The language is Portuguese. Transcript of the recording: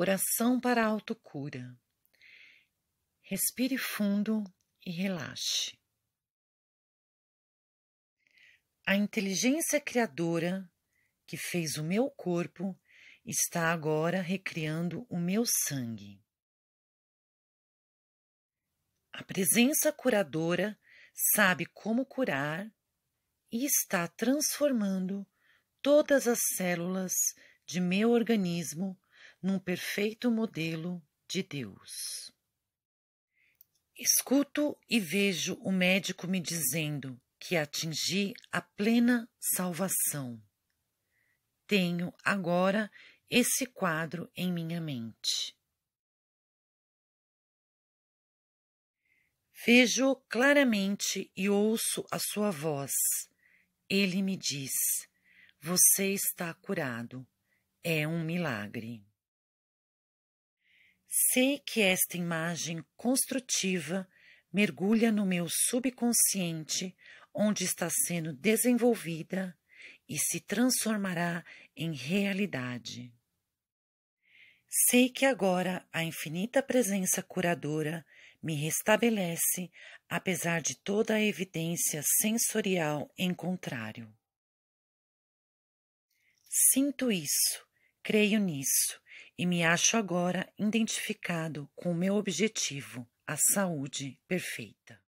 Oração para a autocura. Respire fundo e relaxe. A inteligência criadora que fez o meu corpo está agora recriando o meu sangue. A presença curadora sabe como curar e está transformando todas as células de meu organismo num perfeito modelo de Deus. Escuto e vejo o médico me dizendo que atingi a plena salvação. Tenho agora esse quadro em minha mente. Vejo claramente e ouço a sua voz. Ele me diz: Você está curado. É um milagre. Sei que esta imagem construtiva mergulha no meu subconsciente, onde está sendo desenvolvida e se transformará em realidade. Sei que agora a infinita presença curadora me restabelece, apesar de toda a evidência sensorial em contrário. Sinto isso Creio nisso e me acho agora identificado com o meu objetivo, a saúde perfeita.